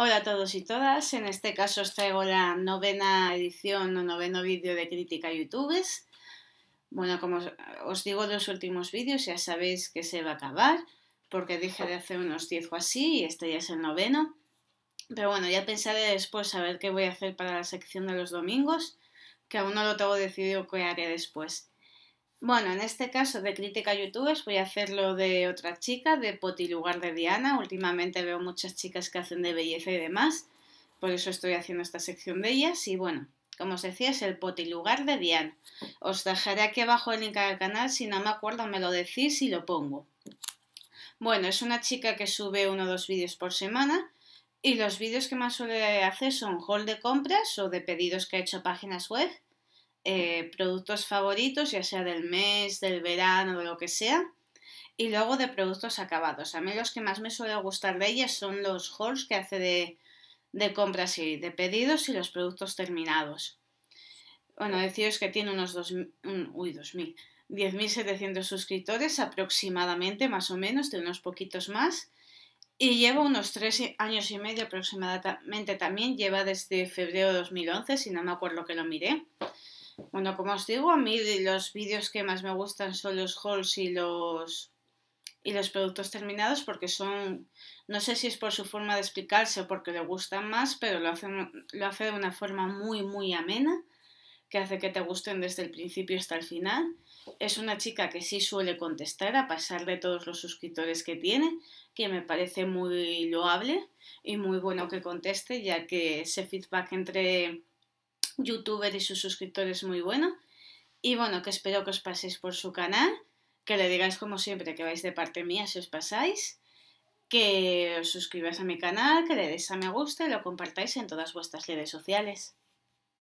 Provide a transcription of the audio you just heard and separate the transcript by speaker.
Speaker 1: Hola a todos y todas, en este caso os traigo la novena edición o noveno vídeo de crítica YouTubes. Bueno, como os digo los últimos vídeos, ya sabéis que se va a acabar, porque dije de hacer unos 10 o así, y este ya es el noveno. Pero bueno, ya pensaré después a ver qué voy a hacer para la sección de los domingos, que aún no lo tengo decidido qué haré después. Bueno, en este caso de crítica a youtubers voy a hacerlo de otra chica, de Poti Lugar de Diana. Últimamente veo muchas chicas que hacen de belleza y demás, por eso estoy haciendo esta sección de ellas. Y bueno, como os decía, es el Poti Lugar de Diana. Os dejaré aquí abajo el link al canal, si no me acuerdo me lo decís y lo pongo. Bueno, es una chica que sube uno o dos vídeos por semana y los vídeos que más suele hacer son haul de compras o de pedidos que ha hecho páginas web eh, productos favoritos, ya sea del mes, del verano, de lo que sea. Y luego de productos acabados. A mí los que más me suele gustar de ellas son los hauls que hace de, de compras y de pedidos y los productos terminados. Bueno, deciros que tiene unos 2.000, uy, 2.000, 10.700 suscriptores aproximadamente, más o menos, de unos poquitos más. Y lleva unos 3 años y medio aproximadamente también, lleva desde febrero de 2011, si no me acuerdo que lo miré. Bueno, como os digo, a mí los vídeos que más me gustan son los hauls y los y los productos terminados porque son, no sé si es por su forma de explicarse o porque le gustan más, pero lo hace, lo hace de una forma muy, muy amena, que hace que te gusten desde el principio hasta el final. Es una chica que sí suele contestar a pesar de todos los suscriptores que tiene, que me parece muy loable y muy bueno que conteste, ya que ese feedback entre youtuber y sus suscriptores muy bueno. Y bueno, que espero que os paséis por su canal, que le digáis como siempre que vais de parte mía si os pasáis, que os suscribáis a mi canal, que le deis a me gusta y lo compartáis en todas vuestras redes sociales.